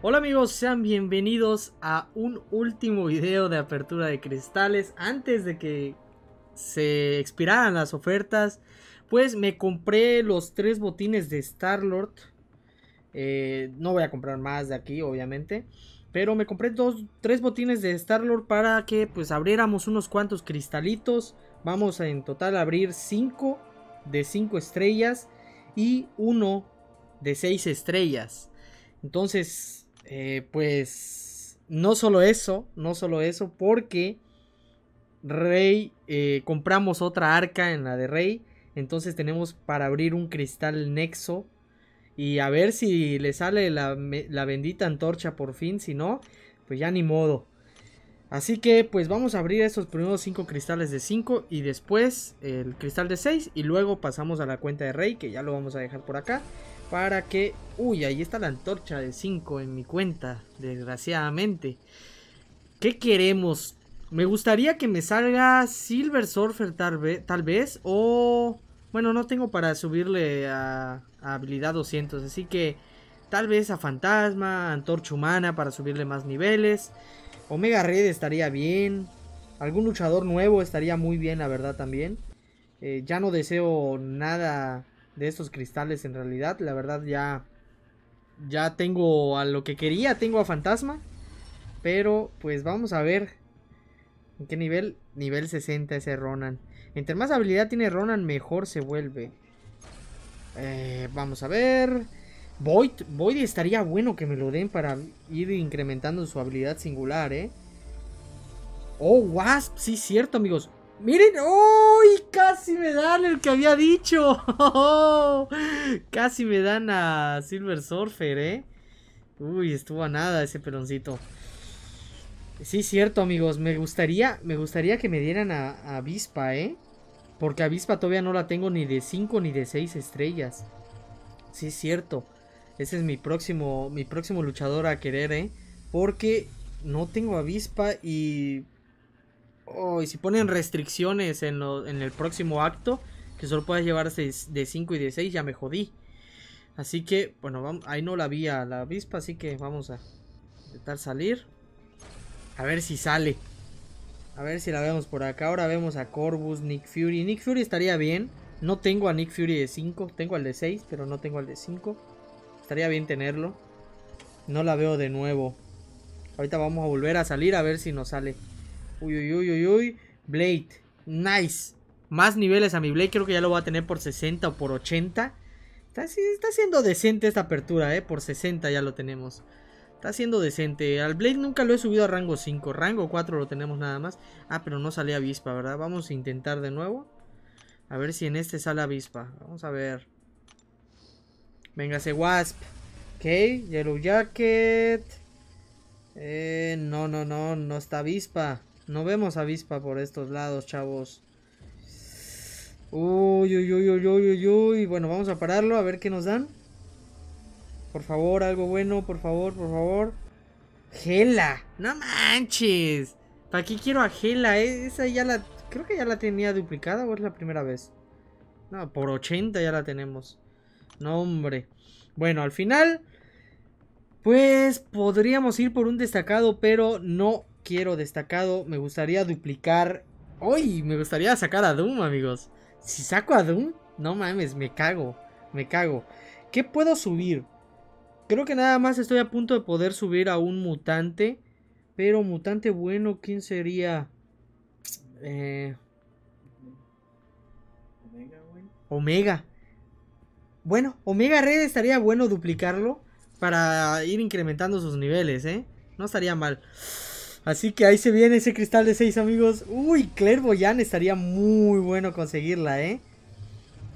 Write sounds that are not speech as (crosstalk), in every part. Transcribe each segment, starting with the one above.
Hola amigos, sean bienvenidos a un último video de apertura de cristales. Antes de que se expiraran las ofertas, pues me compré los tres botines de Star-Lord. Eh, no voy a comprar más de aquí, obviamente. Pero me compré dos, tres botines de Star-Lord para que pues abriéramos unos cuantos cristalitos. Vamos en total abrir 5 de cinco estrellas y uno de seis estrellas. Entonces, eh, pues no solo eso, no solo eso, porque Rey, eh, compramos otra arca en la de Rey, entonces tenemos para abrir un cristal nexo y a ver si le sale la, la bendita antorcha por fin, si no, pues ya ni modo. Así que pues vamos a abrir estos primeros 5 cristales de 5 y después el cristal de 6 y luego pasamos a la cuenta de rey que ya lo vamos a dejar por acá para que... Uy, ahí está la antorcha de 5 en mi cuenta, desgraciadamente. ¿Qué queremos? Me gustaría que me salga Silver Surfer tal, vez o... Bueno, no tengo para subirle a, habilidad 200, así que tal vez a Fantasma, Antorcha Humana para subirle más niveles. Omega Red estaría bien. Algún luchador nuevo estaría muy bien, la verdad, también. Eh, ya no deseo nada de estos cristales en realidad. La verdad ya, ya tengo a lo que quería, tengo a Fantasma. Pero pues vamos a ver en qué nivel. Nivel 60 ese Ronan. Entre más habilidad tiene Ronan, mejor se vuelve. Eh, vamos a ver. Void, Void estaría bueno que me lo den para ir incrementando su habilidad singular, ¿eh? Oh, Wasp, sí, cierto, amigos. Miren, ¡uy! Casi me dan el que había dicho. (laughs) Casi me dan a Silver Surfer, ¿eh? Uy, estuvo a nada ese peloncito. Sí, cierto, amigos. Me gustaría, me gustaría que me dieran a, Avispa, ¿eh? Porque Avispa todavía no la tengo ni de 5 ni de 6 estrellas. Sí, cierto. Ese es mi próximo, mi próximo luchador a querer, ¿eh? Porque no tengo Avispa y Oh, y si ponen restricciones en, el próximo acto, que solo puedes llevarse de 5 y de 6, ya me jodí. Así que, bueno, ahí no la vi a la avispa, así que vamos a intentar salir. A ver si sale. A ver si la vemos por acá. Ahora vemos a Corbus Nick Fury. Nick Fury estaría bien. No tengo a Nick Fury de 5, tengo al de 6, pero no tengo al de 5. Estaría bien tenerlo. No la veo de nuevo. Ahorita vamos a volver a salir a ver si nos sale. Uy, uy, uy, uy, uy. Blade. Nice. Más niveles a mi Blade. Creo que ya lo voy a tener por 60 o por 80. Está, está siendo decente esta apertura, ¿eh? Por 60 ya lo tenemos. Está siendo decente. Al Blade nunca lo he subido a rango 5. Rango 4 lo tenemos nada más. Ah, pero no sale avispa, ¿verdad? Vamos a intentar de nuevo. A ver si en este sale avispa. Vamos a ver. Véngase Wasp. Ok, Yellow Jacket. Eh, no, no, no, no está avispa. No vemos avispa por estos lados, chavos. Uy, uy, uy, uy, uy, uy, uy. Bueno, vamos a pararlo a ver qué nos dan. Por favor, algo bueno, por favor, por favor. Gela, no manches. ¿Para qué quiero a Gela? E, esa ya la... Creo que ya la tenía duplicada o es la primera vez. No, por 80 ya la tenemos. No, hombre. Bueno, al final... Pues podríamos ir por un destacado, pero no quiero destacado. Me gustaría duplicar. ¡Uy! Me gustaría sacar a Doom, amigos. Si saco a Doom, no mames, me cago. Me cago. ¿Qué puedo subir? Creo que nada más estoy a punto de poder subir a un mutante. Pero mutante bueno, ¿quién sería? Eh, Omega, bueno. Omega. Bueno, Omega Red estaría bueno duplicarlo para ir incrementando sus niveles, ¿eh? No estaría mal. Así que ahí se viene ese cristal de 6 amigos. Uy, Clairvoyant estaría muy bueno conseguirla, ¿eh?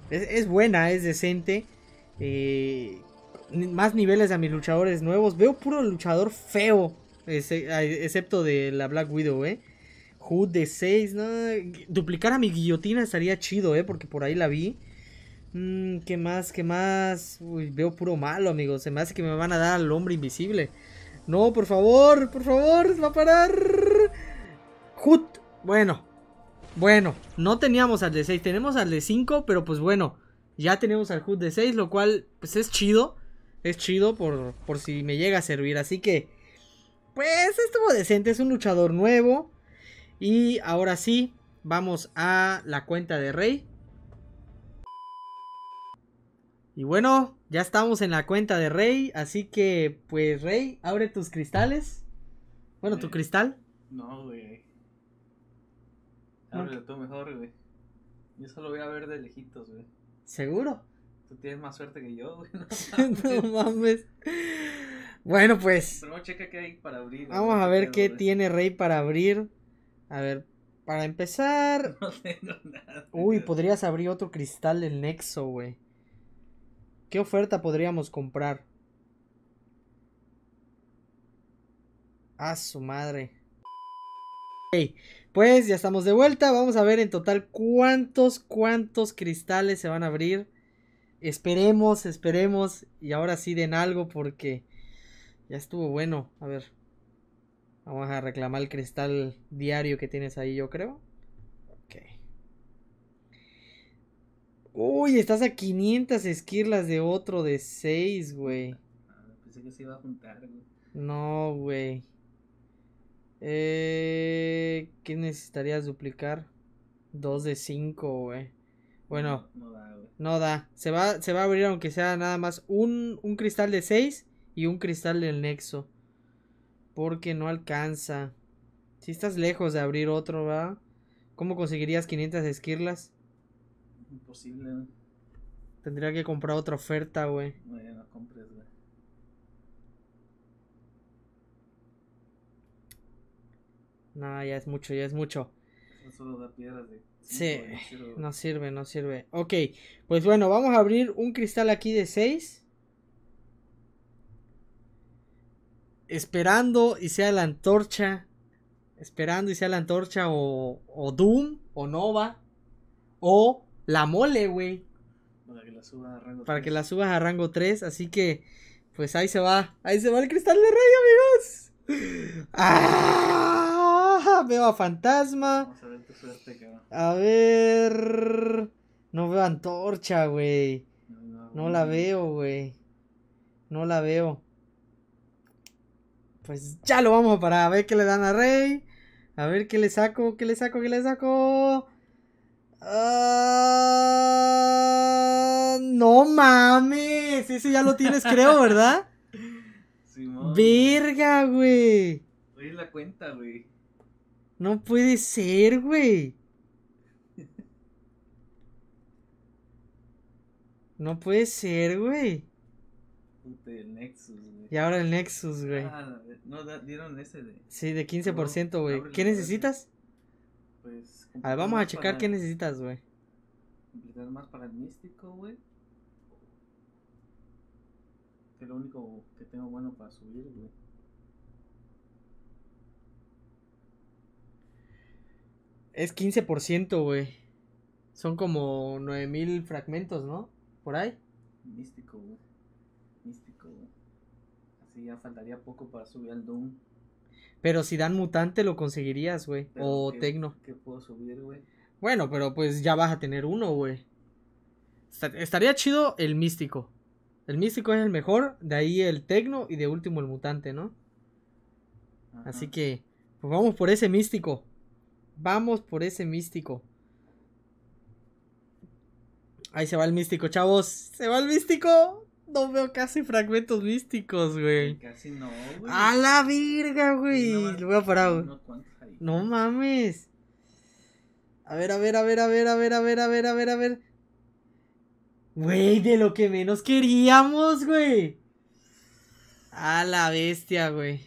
Es, buena, es decente. Eh, más niveles a mis luchadores nuevos. Veo puro luchador feo. excepto de la Black Widow, ¿eh? Hood de 6. Duplicar a mi guillotina estaría chido, ¿eh? Porque por ahí la vi. Mmm, ¿Qué más? ¿Qué más? Uy, veo puro malo, amigos. Se me hace que me van a dar al hombre invisible. No, por favor, por favor, va a parar. Hut, Bueno. Bueno, no teníamos al de 6, tenemos al de 5, pero pues bueno, ya tenemos al Hut de 6, lo cual pues es chido. Es chido por, por si me llega a servir. Así que, pues estuvo decente, es un luchador nuevo. Y ahora sí, vamos a la cuenta de Rey. Y bueno, ya estamos en la cuenta de Rey, así que pues Rey, abre tus cristales. Bueno, tu eh, cristal. No, güey. Ábrelo tú mejor, güey. Yo solo voy a ver de lejitos, güey. ¿Seguro? Tú tienes más suerte que yo, güey. (laughs) No, mames. Bueno, pues. checa hay para abrir. Vamos a ver qué tiene Rey para abrir. A ver, para empezar. (laughs) No tengo nada. Uy, podrías abrir otro cristal del Nexo, güey. ¿Qué oferta podríamos comprar? A su madre. pues ya estamos de vuelta. Vamos a ver en total cuántos, cuántos cristales se van a abrir. Esperemos, esperemos. Y ahora sí den algo porque ya estuvo bueno. A ver. Vamos a reclamar el cristal diario que tienes ahí, yo creo. Uy, estás a 500 esquirlas de otro de 6, güey. Ah, pensé que se iba a juntar, güey. No, güey. Eh, ¿Qué necesitarías duplicar? Dos de 5, güey. Bueno, no, da, güey. No da. Se va, se va a abrir aunque sea nada más un, cristal de 6 y un cristal del nexo. Porque no alcanza. Si estás lejos de abrir otro, ¿va? ¿Cómo conseguirías 500 esquirlas? Imposible, Tendría que comprar otra oferta, güey. No, ya no compres, güey. Nah, ya es mucho, ya es mucho. Eso solo da piedras de. Sí, no, sirve. no sirve, Ok, pues bueno, vamos a abrir un cristal aquí de 6. Esperando y sea la antorcha. Esperando y sea la antorcha o, o Doom o Nova. O la mole, güey. Para que la subas a rango Para que la subas a rango 3, así que pues ahí se va, ahí se va el cristal de rey, amigos. ¡Ah! Veo a fantasma. a ver No veo antorcha, güey. No, la veo, güey. No la veo. Pues ya lo vamos para a ver qué le dan a Rey. A ver qué le saco, qué le saco, qué le saco. Ah, no mames, ese ya lo tienes, creo, ¿verdad? (laughs) Verga, güey. Oye, la cuenta, güey. No puede ser, güey. No puede ser, güey. Y ahora el Nexus, güey. Ah, no, dieron ese de. Sí, de 15%, güey. ¿Qué necesitas? pues. A ver, vamos a checar qué necesitas, güey. Completar más para el místico, güey. Que lo único que tengo bueno para subir, güey. Es 15%, güey. Son como 9000 fragmentos, ¿no? Por ahí. Místico, güey. Místico, güey. Así ya faltaría poco para subir al Doom. Pero si dan mutante lo conseguirías, güey. O tecno. puedo subir, Bueno, pero pues ya vas a tener uno, güey. Estaría chido el místico. El místico es el mejor, de ahí el tecno y de último el mutante, ¿no? Así que, pues vamos por ese místico. Vamos por ese místico. Ahí se va el místico, chavos. Se va el místico no veo casi fragmentos místicos, güey. Casi no, güey. A la virga, güey. Lo voy a parar, güey. No mames. A ver, a ver, a ver, a ver, a ver, a ver, a ver, a ver, a ver. Güey, de lo que menos queríamos, güey. A la bestia, güey.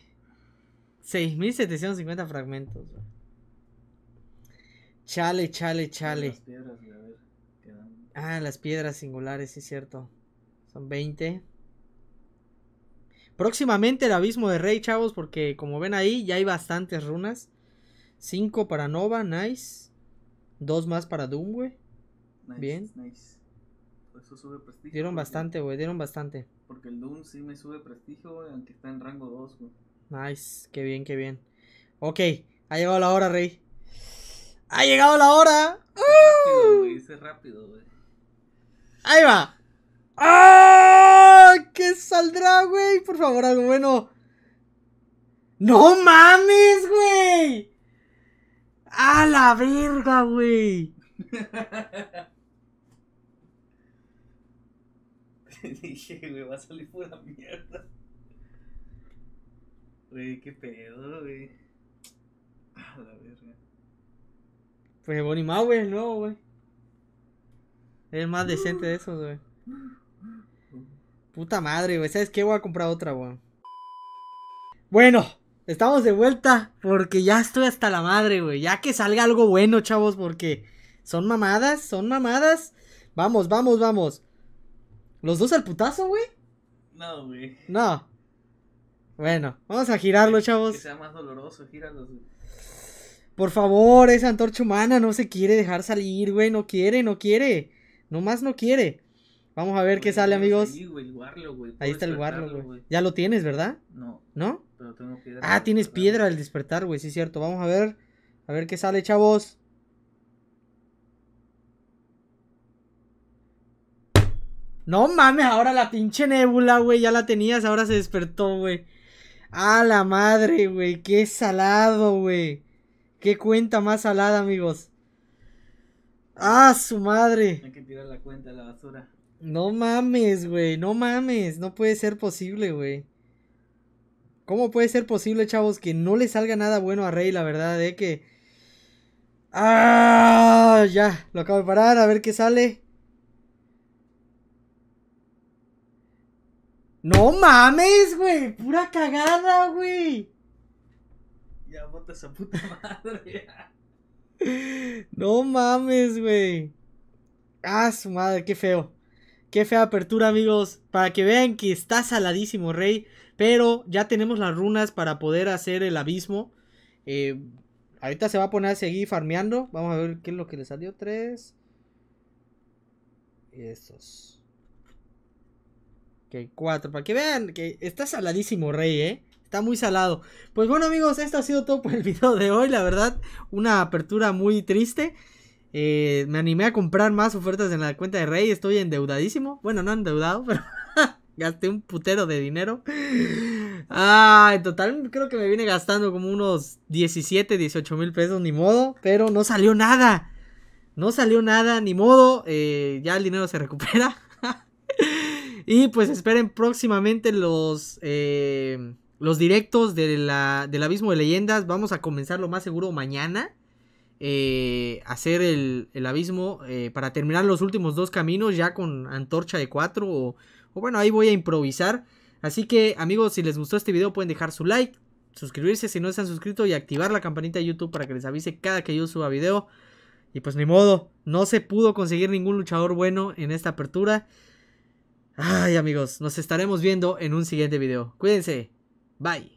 6750 fragmentos, güey. Chale, chale, chale. ah, las piedras singulares, sí es cierto. Son 20. Próximamente el abismo de rey, chavos, porque como ven ahí ya hay bastantes runas. 5 para Nova, nice. 2 más para Doom, güey. Nice, Bien. Nice. Dieron bastante, güey, dieron bastante. Porque el Doom sí me sube prestigio, güey, aunque está en rango 2, güey. Nice, qué bien, qué bien. Ok, ha llegado la hora, Rey. ¡Ha llegado la hora! rápido, rápido, güey. Ahí va. ¡Ah! ¿Qué saldrá, güey? Por favor, algo bueno. ¡No mames, güey! ¡A la verga, güey! Te (laughs) dije, güey, va a salir pura mierda. Güey, qué pedo, güey. A la verga. Pues Bonnie güey, ¿no, nuevo, güey. Es más decente de esos, güey. Puta madre, güey. ¿Sabes qué? Voy a comprar otra, güey. Bueno, estamos de vuelta porque ya estoy hasta la madre, güey. Ya que salga algo bueno, chavos, porque son mamadas, son mamadas. Vamos, vamos, vamos. ¿Los dos al putazo, güey? No, güey. No. Bueno, vamos a girarlo, chavos. Que sea más doloroso, gíralo, Por favor, esa antorcha humana no se quiere dejar salir, güey. No quiere, no quiere. Nomás no quiere. Vamos a ver qué sale, amigos. Ahí, está el Warlock, güey. Ya lo tienes, ¿verdad? No. ¿No? Ah, tienes piedra al despertar, güey, sí es cierto. Vamos a ver. A ver qué sale, chavos. No mames, ahora la pinche nebula, güey. Ya la tenías, ahora se despertó, güey. A la madre, güey. Qué salado, güey. Qué cuenta más salada, amigos. Ah, su madre. Hay que tirar la cuenta a la basura. No mames, güey, no mames, no puede ser posible, güey. ¿Cómo puede ser posible, chavos, que no le salga nada bueno a Rey, la verdad, de ¿eh? que... ¡Ah! Ya, lo acabo de parar, a ver qué sale. No mames, güey, pura cagada, güey. Ya bota esa puta madre. (laughs) no mames, güey. Ah, su madre, qué feo. Qué fea apertura, amigos. Para que vean que está saladísimo, Rey. Pero ya tenemos las runas para poder hacer el abismo. Eh, ahorita se va a poner a seguir farmeando. Vamos a ver qué es lo que le salió. Tres. Y estos. Ok, cuatro. Para que vean que está saladísimo, Rey, ¿eh? Está muy salado. Pues bueno, amigos, esto ha sido todo por el (laughs) video de hoy. La verdad, una apertura muy triste. Eh, me animé a comprar más ofertas en la cuenta de Rey. Estoy endeudadísimo. Bueno, no endeudado, (laughs) pero gasté un putero de dinero. Ah, en total creo que me vine gastando como unos 17, 18 mil pesos, ni modo. Pero no salió nada. No salió nada, ni modo. Eh, ya el dinero se recupera. (laughs) y pues esperen próximamente los... Eh, los directos del abismo de leyendas. Vamos a comenzar lo más seguro mañana. Eh, hacer el, abismo eh, para terminar los últimos dos caminos ya con antorcha de 4 o, bueno, ahí voy a improvisar. Así que amigos, si les gustó este video pueden dejar su like, suscribirse si no están suscrito y activar la campanita de YouTube para que les avise cada que yo suba video. Y pues ni modo, no se pudo conseguir ningún luchador bueno en esta apertura. Ay amigos, nos estaremos viendo en un siguiente video. Cuídense. Bye.